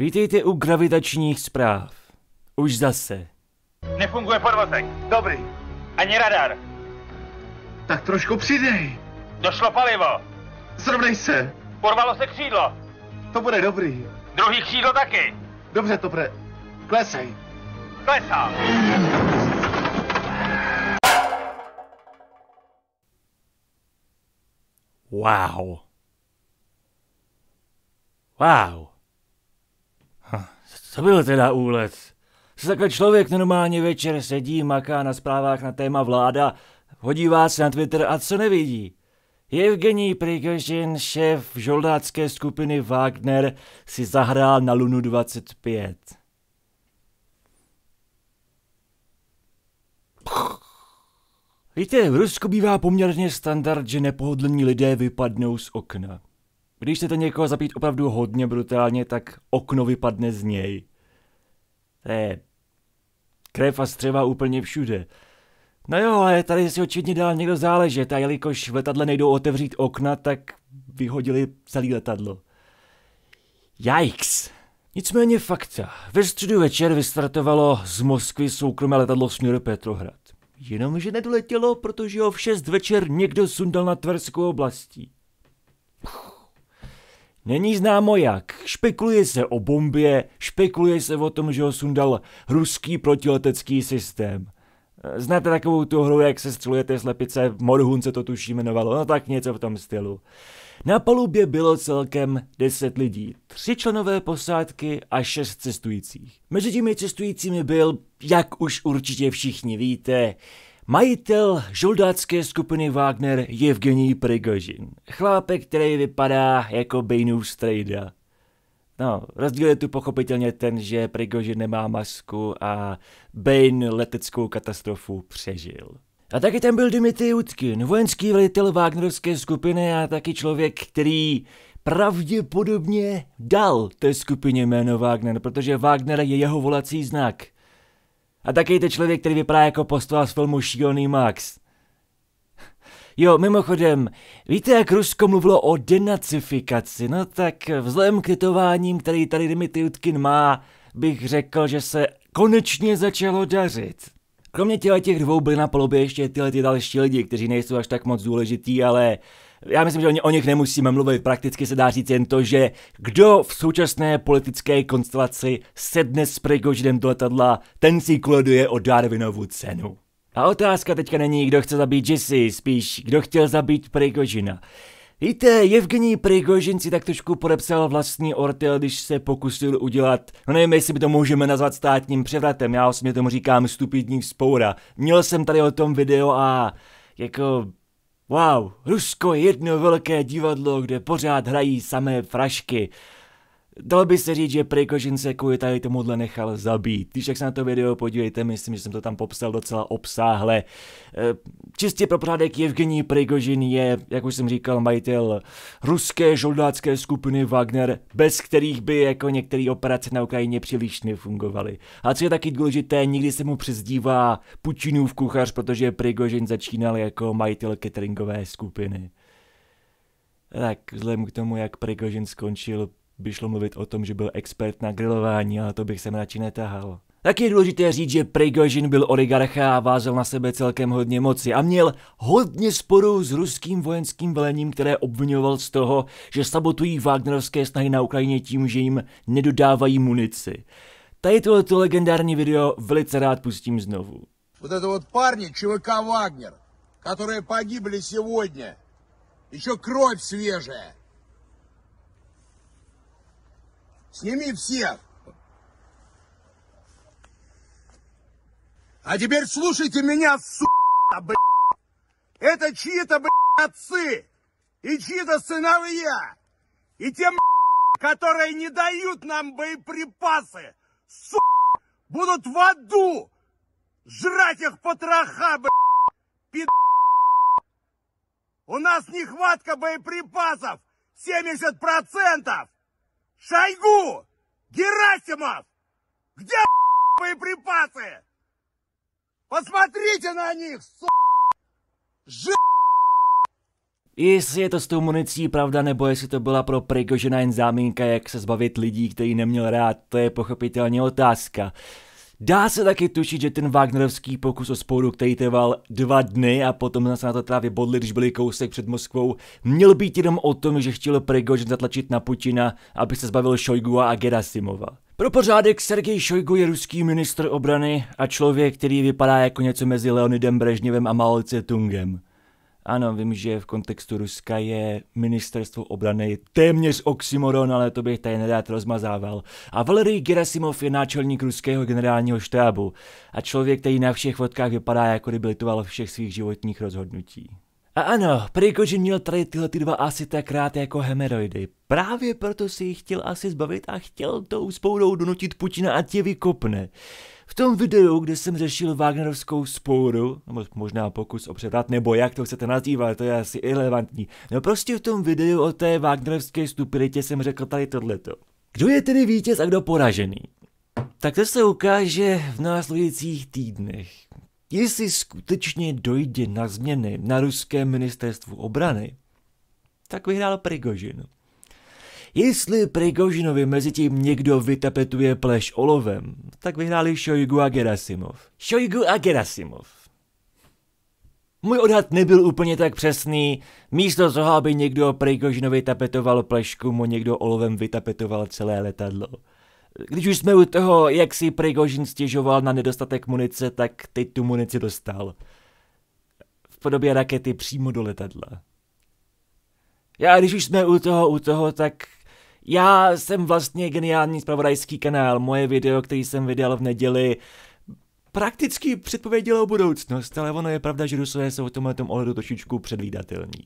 Vítejte u gravitačních zpráv. Už zase. Nefunguje podvozek. Dobrý. Ani radar. Tak trošku přidej. Došlo palivo. Zrovnej se. Porvalo se křídlo. To bude dobrý. Druhý křídlo taky. Dobře, dobré. Klesej. Klesá. Wow. Wow. Co byl teda úlet? Co takhle člověk normálně večer sedí, maká na zprávách na téma vláda, podívá se na Twitter a co nevidí? Evgení Prigožin, šéf žoldácké skupiny Wagner, si zahrál na Lunu 25. Víte, v Rusku bývá poměrně standard, že nepohodlní lidé vypadnou z okna. Když chcete někoho zabít opravdu hodně brutálně, tak okno vypadne z něj. To je krev a střeva úplně všude. No jo, ale tady si očividně dál někdo záležet a jelikož v letadle nejdou otevřít okna, tak vyhodili celý letadlo. Yikes! Nicméně fakta. Ve středu večer vystartovalo z Moskvy soukromé letadlo směru Petrohrad. Jenomže nedoletělo, protože ho v šest večer někdo sundal na Tverskou oblastí. Puh. Není známo jak. Špekuluje se o bombě, špekuluje se o tom, že ho sundal ruský protiletecký systém. Znáte takovou tu hru, jak se střelujete slepice, v Morhun se to tuší jmenovalo, no tak něco v tom stylu. Na palubě bylo celkem 10 lidí, tři členové posádky a šest cestujících. Mezi těmi cestujícími byl, jak už určitě všichni víte, Majitel žoldácké skupiny Wagner Evgenij Prigožin. Chlápek, který vypadá jako Bejnův strejda. No, rozdíl je tu pochopitelně ten, že Prigožin nemá masku a Bane leteckou katastrofu přežil. A taky tam byl Dimitri Utkin, vojenský velitel Wagnerovské skupiny a taky člověk, který pravděpodobně dal té skupině jméno Wagner, protože Wagner je jeho volací znak – a taky je to člověk, který vypadá jako postava z filmu Šílený Max. Jo, mimochodem, víte, jak Rusko mluvilo o denacifikaci? No tak vzhledem k tetováním, který tady Dimitri Utkin má, bych řekl, že se konečně začalo dařit. Kromě těch dvou byly na polobě ještě tyhle ty další lidi, kteří nejsou až tak moc důležitý, ale já myslím, že o nich nemusíme mluvit. Prakticky se dá říct jen to, že kdo v současné politické konstelaci sedne s Prigožinem do letadla, ten si koloduje o Darwinovu cenu. A otázka teďka není, kdo chce zabít Jesse, spíš kdo chtěl zabít Prigožina. Víte, Evgení Prigožin si tak trošku podepsal vlastní ortel, když se pokusil udělat, no nevím, jestli by to můžeme nazvat státním převratem, já osmě tomu říkám stupidní vzpoura. Měl jsem tady o tom video a jako Wow, Rusko je jedno velké divadlo, kde pořád hrají samé frašky. Dalo by se říct, že Prikožin se kvůli tady tomuhle nechal zabít. Když jak se na to video podívejte, myslím, že jsem to tam popsal docela obsáhle. E, čistě pro pořádek Evgení Prigožin je, jak už jsem říkal, majitel ruské žoldácké skupiny Wagner, bez kterých by jako některé operace na Ukrajině příliš nefungovaly. A co je taky důležité, nikdy se mu přezdívá Putinův kuchař, protože Prigožin začínal jako majitel cateringové skupiny. Tak, vzhledem k tomu, jak Prigožin skončil, by šlo mluvit o tom, že byl expert na grilování, ale to bych sem radši netahal. Tak je důležité říct, že Prigožin byl oligarcha a vázel na sebe celkem hodně moci a měl hodně sporů s ruským vojenským velením, které obvinoval z toho, že sabotují Wagnerovské snahy na Ukrajině tím, že jim nedodávají munici. Tady tohleto legendární video velice rád pustím znovu. Вот это вот парни ЧВК «Вагнер», которые погибли сегодня, еще кровь свежая – Сними все. А теперь слушайте меня, сука, блядь. Это чьи-то, блядь, отцы. И чьи-то сыновья. И те, блядь, которые не дают нам боеприпасы, сука, будут в аду жрать их потроха, блядь. У нас нехватка боеприпасов 70%. Шойгу! Герасимов! Где боеприпасы? Посмотрите на них, су... Ж... Jestli je to s tou municí pravda, nebo jestli to byla pro Prigožina jen záminka, jak se zbavit lidí, který neměl rád, to je pochopitelně otázka. Dá se taky tušit, že ten Wagnerovský pokus o spouru, který trval dva dny a potom se na to trávě bodli, když byli kousek před Moskvou, měl být jenom o tom, že chtěl Prigožin zatlačit na Putina, aby se zbavil Šojgua a Gerasimova. Pro pořádek Sergej Šojgu je ruský ministr obrany a člověk, který vypadá jako něco mezi Leonidem Brežněvem a Mao Tungem. Ano, vím, že v kontextu Ruska je ministerstvo obrany téměř oxymoron, ale to bych tady nedát rozmazával. A Valery Gerasimov je náčelník ruského generálního štábu a člověk, který na všech fotkách vypadá, jako kdyby litoval všech svých životních rozhodnutí. A ano, prý měl tady tyhle ty dva asi tak rád jako hemeroidy. Právě proto si jich chtěl asi zbavit a chtěl tou spourou donutit Putina a tě vykopne. V tom videu, kde jsem řešil Wagnerovskou spouru, nebo možná pokus o převrat, nebo jak to chcete nazývat, to je asi irrelevantní. No prostě v tom videu o té Wagnerovské stupiditě jsem řekl tady tohleto. Kdo je tedy vítěz a kdo poražený? Tak to se ukáže v následujících týdnech. Jestli skutečně dojde na změny na ruském ministerstvu obrany, tak vyhrál Prigožin. Jestli Prigožinovi mezi tím někdo vytapetuje pleš olovem, tak vyhráli Šojgu a Gerasimov. Šojgu a Gerasimov. Můj odhad nebyl úplně tak přesný. Místo toho, aby někdo Prigožinovi tapetoval plešku, mu někdo olovem vytapetoval celé letadlo. Když už jsme u toho, jak si Prigožin stěžoval na nedostatek munice, tak teď tu munici dostal. V podobě rakety přímo do letadla. Já, když už jsme u toho, u toho, tak já jsem vlastně geniální spravodajský kanál. Moje video, který jsem vydal v neděli, prakticky předpovědělo budoucnost, ale ono je pravda, že Rusové jsou v tomhle ohledu trošičku předvídatelní.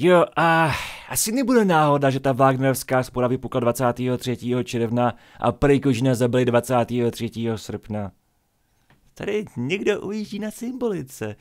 Jo, a asi nebude náhoda, že ta Wagnerovská spora vypukla 23. června a prý zabili 23. srpna. Tady někdo ujíždí na symbolice.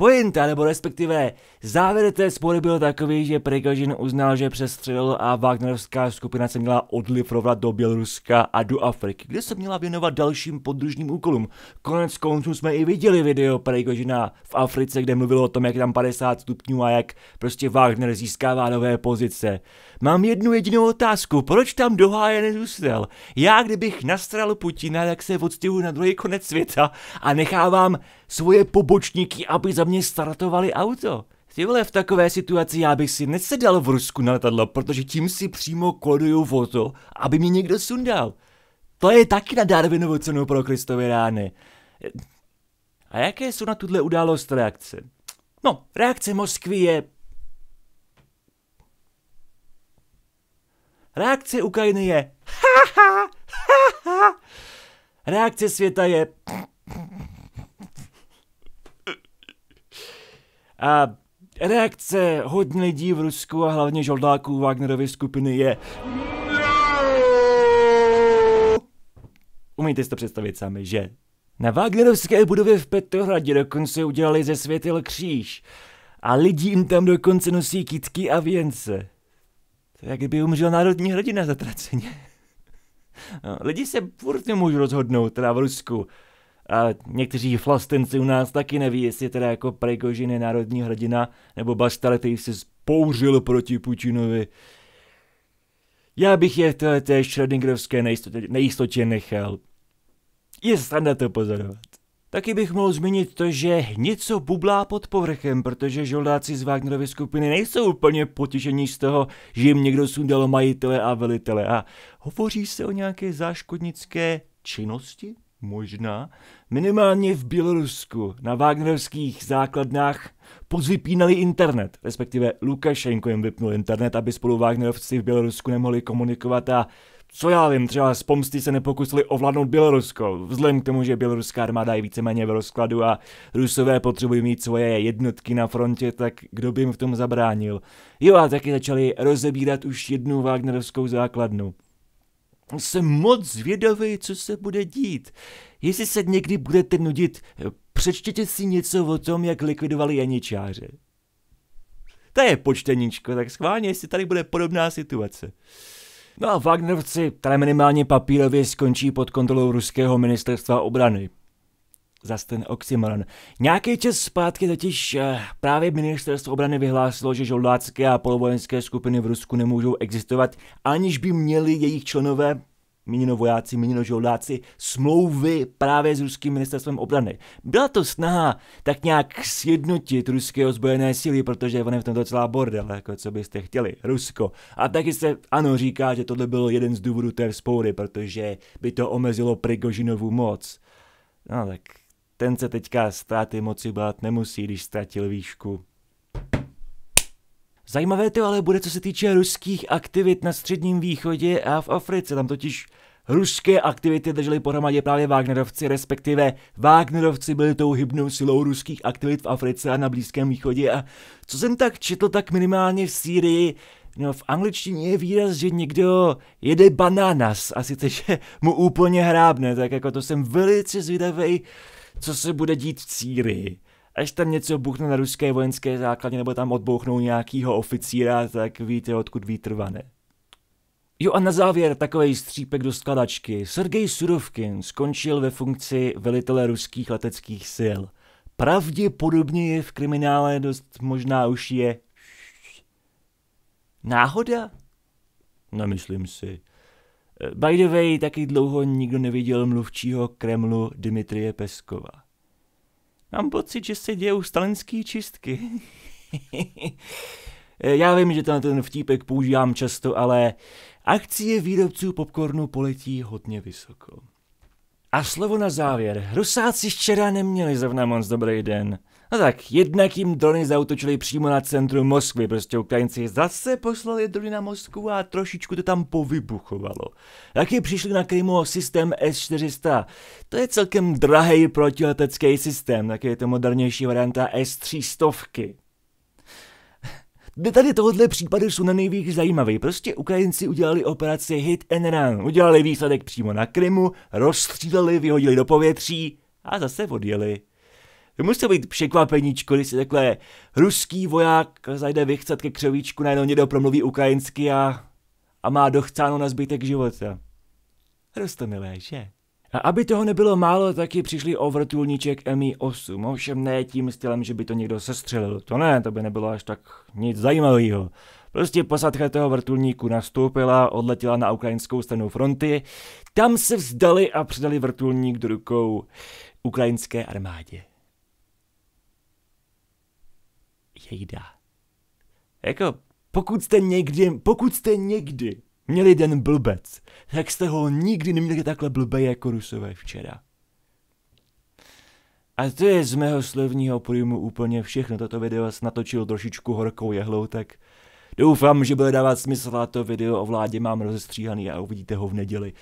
Pointa, nebo respektive závěr té spory byl takový, že Prigožin uznal, že přestřelil a Wagnerovská skupina se měla odlifrovat do Běloruska a do Afriky, kde se měla věnovat dalším podružným úkolům. Konec konců jsme i viděli video Prigožina v Africe, kde mluvil o tom, jak tam 50 stupňů a jak prostě Wagner získává nové pozice. Mám jednu jedinou otázku, proč tam do háje nezůstal? Já kdybych nastral Putina, tak se odstěhuji na druhý konec světa a nechávám svoje pobočníky, aby za mě startovali auto. Ty vole, v takové situaci já bych si nesedal v Rusku na letadlo, protože tím si přímo koduju to, aby mě někdo sundal. To je taky na Darwinovu cenu pro Kristovy rány. A jaké jsou na tuhle událost reakce? No, reakce Moskvy je... Reakce Ukrajiny je... Ha, ha, ha, ha. Reakce světa je... A reakce hodně lidí v Rusku a hlavně žoldáků Wagnerovy skupiny je... Umíte si to představit sami, že? Na Wagnerovské budově v Petrohradě dokonce udělali ze světil kříž. A lidi jim tam dokonce nosí kitky a věnce. To je, jak kdyby umřel národní hrdina zatraceně. No, lidi se furt nemůžu rozhodnout, teda v Rusku a někteří flastenci u nás taky neví, jestli teda jako Pregožin je národní hrdina, nebo Baštar, který se spouřil proti Putinovi. Já bych je v této Schrödingerovské nejistotě, nejistotě nechal. Je snadné to pozorovat. Taky bych mohl zmínit to, že něco bublá pod povrchem, protože žoldáci z Wagnerovy skupiny nejsou úplně potěšení z toho, že jim někdo sundal majitele a velitele a hovoří se o nějaké záškodnické činnosti? možná, minimálně v Bělorusku na Wagnerovských základnách pozvypínali internet, respektive Lukašenko jim vypnul internet, aby spolu Wagnerovci v Bělorusku nemohli komunikovat a co já vím, třeba z pomsty se nepokusili ovládnout Bělorusko, vzhledem k tomu, že běloruská armáda je víceméně v rozkladu a rusové potřebují mít svoje jednotky na frontě, tak kdo by jim v tom zabránil. Jo a taky začali rozebírat už jednu Wagnerovskou základnu. Jsem moc zvědavý, co se bude dít. Jestli se někdy budete nudit, přečtěte si něco o tom, jak likvidovali janičáře. To je počteníčko, tak schválně, jestli tady bude podobná situace. No a Wagnerovci, tady minimálně papírově, skončí pod kontrolou ruského ministerstva obrany zase ten oxymoron. Nějaký čas zpátky totiž eh, právě ministerstvo obrany vyhlásilo, že žoldácké a polovojenské skupiny v Rusku nemůžou existovat, aniž by měli jejich členové míněno vojáci, míněno žoldáci, smlouvy právě s ruským ministerstvem obrany. Byla to snaha tak nějak sjednotit ruské ozbrojené síly, protože on je v tom docela bordel, jako co byste chtěli, Rusko. A taky se ano říká, že tohle byl jeden z důvodů té spory, protože by to omezilo Prigožinovu moc. No tak ten se teďka ztráty moci bát nemusí, když ztratil výšku. Zajímavé to ale bude, co se týče ruských aktivit na Středním východě a v Africe. Tam totiž ruské aktivity držely pohromadě právě Wagnerovci, respektive Wagnerovci byli tou hybnou silou ruských aktivit v Africe a na Blízkém východě. A co jsem tak četl, tak minimálně v Sýrii No, v angličtině je výraz, že někdo jede bananas a sice, že mu úplně hrábne, tak jako to jsem velice zvědavej, co se bude dít v Sýrii. Až tam něco buchne na ruské vojenské základně nebo tam odbouchnou nějakýho oficíra, tak víte, odkud vítr vane. Jo a na závěr takový střípek do skladačky. Sergej Surovkin skončil ve funkci velitele ruských leteckých sil. Pravděpodobně je v kriminále dost možná už je... Náhoda? Nemyslím si. By the way, taky dlouho nikdo neviděl mluvčího Kremlu Dmitrie Peskova. Mám pocit, že se dějou stalinský čistky. Já vím, že ten, ten vtípek používám často, ale akcie výrobců popcornu poletí hodně vysoko. A slovo na závěr. Rusáci včera neměli zrovna moc dobrý den. No tak, jednak jim drony zautočily přímo na centrum Moskvy, prostě Ukrajinci zase poslali drony na Moskvu a trošičku to tam povybuchovalo. Taky přišli na Krymu systém S-400. To je celkem drahý protiletecký systém, tak je to modernější varianta S-300. Detaily tohoto případu jsou na nejvíc zajímavý. Prostě Ukrajinci udělali operaci hit and run. Udělali výsledek přímo na Krymu, rozstříleli, vyhodili do povětří a zase odjeli. To musí být překvapeníčko, když se takhle ruský voják zajde vychcat ke křovíčku, najednou někdo promluví ukrajinsky a, a má dochcáno na zbytek života. Rostomilé, že? A aby toho nebylo málo, taky přišli o vrtulníček Mi-8, ovšem ne tím stylem, že by to někdo sestřelil, to ne, to by nebylo až tak nic zajímavého. Prostě posadka toho vrtulníku nastoupila, odletěla na ukrajinskou stranu fronty, tam se vzdali a předali vrtulník do rukou ukrajinské armádě. jejda. Jako, pokud jste někdy, pokud jste někdy měli den blbec, tak jste ho nikdy neměli takhle blbej jako rusové včera. A to je z mého slovního pojmu úplně všechno. Toto video se natočil trošičku horkou jehlou, tak doufám, že bude dávat smysl a to video o vládě mám rozestříhaný a uvidíte ho v neděli.